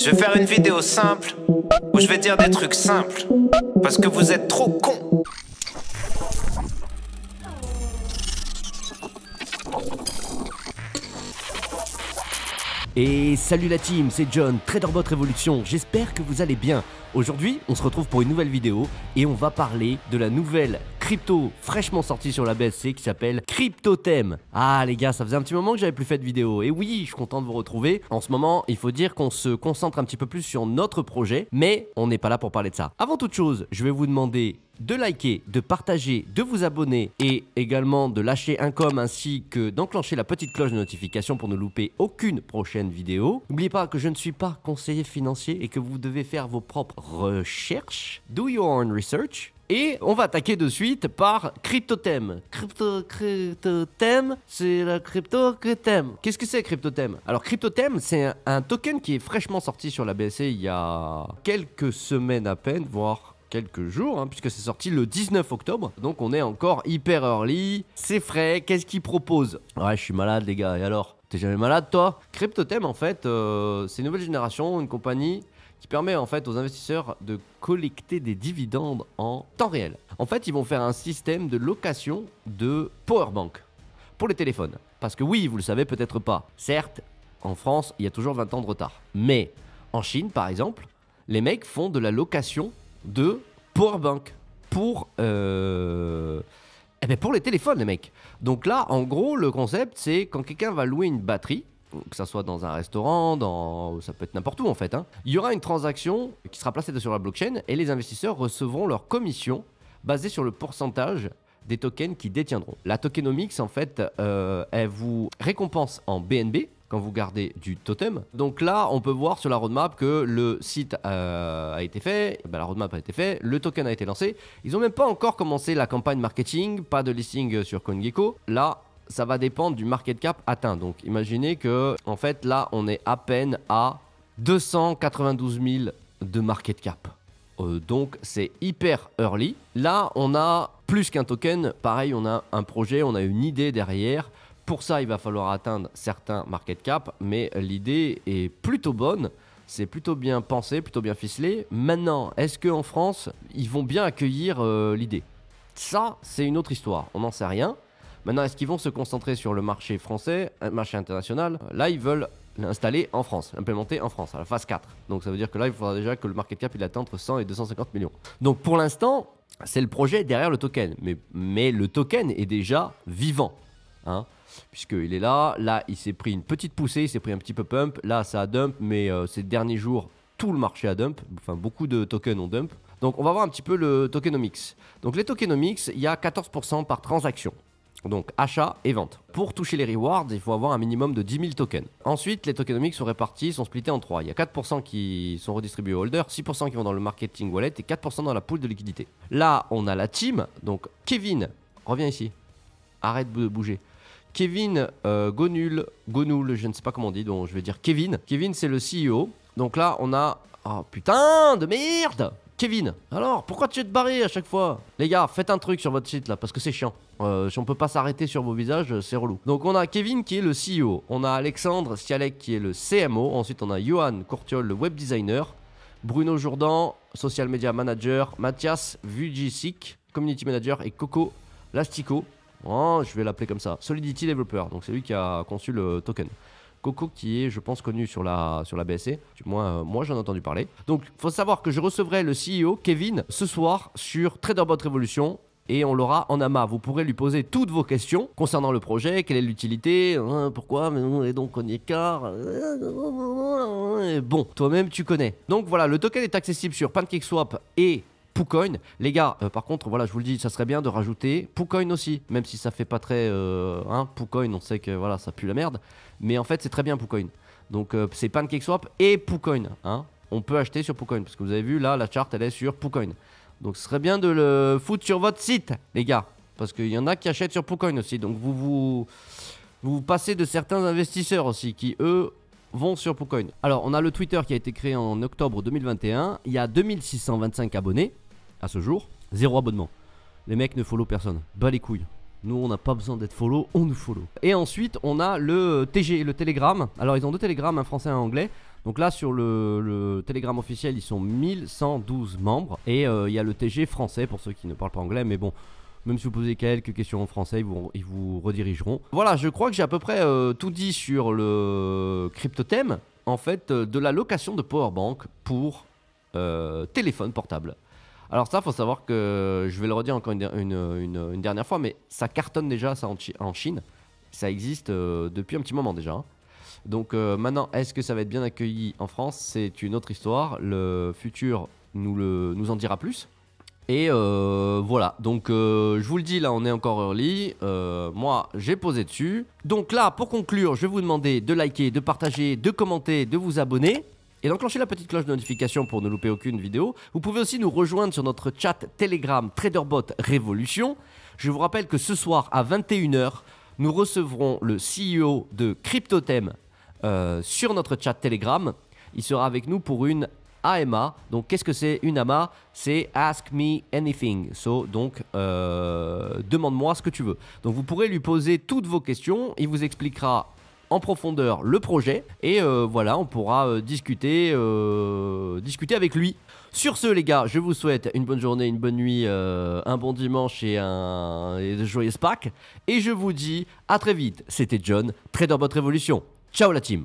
Je vais faire une vidéo simple où je vais dire des trucs simples. Parce que vous êtes trop cons. Et salut la team, c'est John, TraderBot Révolution, j'espère que vous allez bien. Aujourd'hui, on se retrouve pour une nouvelle vidéo et on va parler de la nouvelle crypto fraîchement sortie sur la BSC qui s'appelle CryptoThem. Ah les gars, ça faisait un petit moment que j'avais plus fait de vidéo et oui, je suis content de vous retrouver. En ce moment, il faut dire qu'on se concentre un petit peu plus sur notre projet, mais on n'est pas là pour parler de ça. Avant toute chose, je vais vous demander de liker, de partager, de vous abonner et également de lâcher un com ainsi que d'enclencher la petite cloche de notification pour ne louper aucune prochaine vidéo. N'oubliez pas que je ne suis pas conseiller financier et que vous devez faire vos propres recherches. Do your own research. Et on va attaquer de suite par CryptoThem. Crypto, c'est la crypto t'aimes. Qu'est-ce que c'est CryptoThem Alors CryptoThem, c'est un, token qui est fraîchement sorti sur la BSC il y a quelques semaines à peine, voire quelques jours, hein, puisque c'est sorti le 19 octobre. Donc on est encore hyper early. C'est frais. Qu'est-ce qu'ils proposent Ouais, je suis malade, les gars. Et alors T'es jamais malade, toi Cryptotem, en fait, euh, c'est une nouvelle génération, une compagnie qui permet en fait aux investisseurs de collecter des dividendes en temps réel. En fait, ils vont faire un système de location de powerbank pour les téléphones. Parce que oui, vous le savez peut-être pas. Certes, en France, il y a toujours 20 ans de retard. Mais en Chine, par exemple, les mecs font de la location de powerbank pour, euh, eh ben, pour les téléphones, les mecs. Donc là, en gros, le concept, c'est quand quelqu'un va louer une batterie, que ça soit dans un restaurant, dans... ça peut être n'importe où en fait, hein, il y aura une transaction qui sera placée sur la blockchain et les investisseurs recevront leur commission basée sur le pourcentage des tokens qu'ils détiendront. La tokenomics, en fait, euh, elle vous récompense en BNB, vous gardez du totem. Donc là, on peut voir sur la roadmap que le site euh, a été fait, eh ben, la roadmap a été fait, le token a été lancé. Ils ont même pas encore commencé la campagne marketing, pas de listing sur CoinGecko. Là, ça va dépendre du market cap atteint. Donc imaginez que, en fait, là, on est à peine à 292 000 de market cap. Euh, donc c'est hyper early. Là, on a plus qu'un token, pareil, on a un projet, on a une idée derrière. Pour ça, il va falloir atteindre certains market cap, mais l'idée est plutôt bonne. C'est plutôt bien pensé, plutôt bien ficelé. Maintenant, est-ce qu'en France, ils vont bien accueillir euh, l'idée Ça, c'est une autre histoire. On n'en sait rien. Maintenant, est-ce qu'ils vont se concentrer sur le marché français, marché international Là, ils veulent l'installer en France, l'implémenter en France, à la phase 4. Donc ça veut dire que là, il faudra déjà que le market cap, il atteigne entre 100 et 250 millions. Donc pour l'instant, c'est le projet derrière le token. Mais, mais le token est déjà vivant. Hein puisqu'il est là. Là, il s'est pris une petite poussée, il s'est pris un petit peu pump. Là, ça a dump, mais euh, ces derniers jours, tout le marché a dump. Enfin, beaucoup de tokens ont dump. Donc, on va voir un petit peu le tokenomics. Donc, les tokenomics, il y a 14% par transaction. Donc achat et vente. Pour toucher les rewards, il faut avoir un minimum de 10 000 tokens. Ensuite, les tokenomics sont répartis, sont splittés en 3. Il y a 4% qui sont redistribués aux holders, 6% qui vont dans le marketing wallet et 4% dans la poule de liquidité. Là, on a la team. Donc Kevin, reviens ici. Arrête de bouger. Kevin euh, Gonul, je ne sais pas comment on dit, donc je vais dire Kevin. Kevin, c'est le CEO. Donc là, on a. Oh putain de merde Kevin, alors pourquoi tu es barré à chaque fois Les gars, faites un truc sur votre site là, parce que c'est chiant. Euh, si on peut pas s'arrêter sur vos visages, euh, c'est relou. Donc on a Kevin qui est le CEO, on a Alexandre Stialek qui est le CMO, ensuite on a Johan Courtiol, le web designer, Bruno Jourdan, social media manager, Mathias Vujicic, community manager et Coco Lastico, Oh, je vais l'appeler comme ça. Solidity Developer, donc c'est lui qui a conçu le token. Coco qui est je pense connu sur la, sur la BSC, du moins euh, moi j'en ai entendu parler. Donc faut savoir que je recevrai le CEO Kevin ce soir sur Traderbot Revolution et on l'aura en amas. Vous pourrez lui poser toutes vos questions concernant le projet, quelle est l'utilité, hein, pourquoi, mais et donc on y écart. Euh, bon, toi-même tu connais. Donc voilà, le token est accessible sur PancakeSwap et Poucoin. Les gars, euh, par contre, voilà, je vous le dis, ça serait bien de rajouter Poucoin aussi, même si ça fait pas très. Euh, hein, Poucoin, on sait que voilà, ça pue la merde. Mais en fait, c'est très bien Poucoin. Donc, euh, c'est c'est PancakeSwap et Poucoin. Hein. On peut acheter sur Poucoin, parce que vous avez vu, là, la charte, elle est sur Poucoin. Donc, ce serait bien de le foutre sur votre site, les gars. Parce qu'il y en a qui achètent sur Poucoin aussi. Donc, vous vous, vous passez de certains investisseurs aussi, qui eux vont sur Poucoin. Alors, on a le Twitter qui a été créé en octobre 2021. Il y a 2625 abonnés à ce jour, zéro abonnement. Les mecs ne follow personne. Bas les couilles. Nous, on n'a pas besoin d'être follow, on nous follow. Et ensuite, on a le euh, TG, le Telegram. Alors, ils ont deux Telegram, un français et un anglais. Donc là, sur le, Telegram officiel, ils sont 1112 membres. Et euh, il y a le TG français, pour ceux qui ne parlent pas anglais, mais bon. Même si vous posez quelques questions en français, ils vous, redirigeront. Voilà, je crois que j'ai à peu près euh, tout dit sur le cryptothème. En fait, de la location de powerbank pour téléphone portable. Alors ça, faut savoir que je vais le redire encore une, dernière fois, mais ça cartonne déjà ça en, Chine. Ça existe euh, depuis un petit moment déjà. Hein. Donc euh, maintenant, est-ce que ça va être bien accueilli en France C'est une autre histoire. Le futur nous, en dira plus. Et euh, voilà, donc je vous le dis, là on est encore early, moi j'ai posé dessus. Donc là, pour conclure, je vais vous demander de liker, de partager, de commenter, de vous abonner et d'enclencher la petite cloche de notification pour ne louper aucune vidéo. Vous pouvez aussi nous rejoindre sur notre chat Telegram TraderBot Révolution. Je vous rappelle que ce soir à 21h, nous recevrons le CEO de CryptoTem euh, sur notre chat Telegram. Il sera avec nous pour une AMA. Donc, qu'est-ce que c'est une AMA C'est Ask Me Anything. So, donc, euh, demande-moi ce que tu veux. Donc, vous pourrez lui poser toutes vos questions. Il vous expliquera en profondeur le projet et euh, voilà, on pourra euh, discuter, euh, discuter avec lui. Sur ce, les gars, je vous souhaite une bonne journée, une bonne nuit, un bon dimanche et un joyeux Pâques. Et je vous dis à très vite. C'était John, votre Révolution. Ciao la team.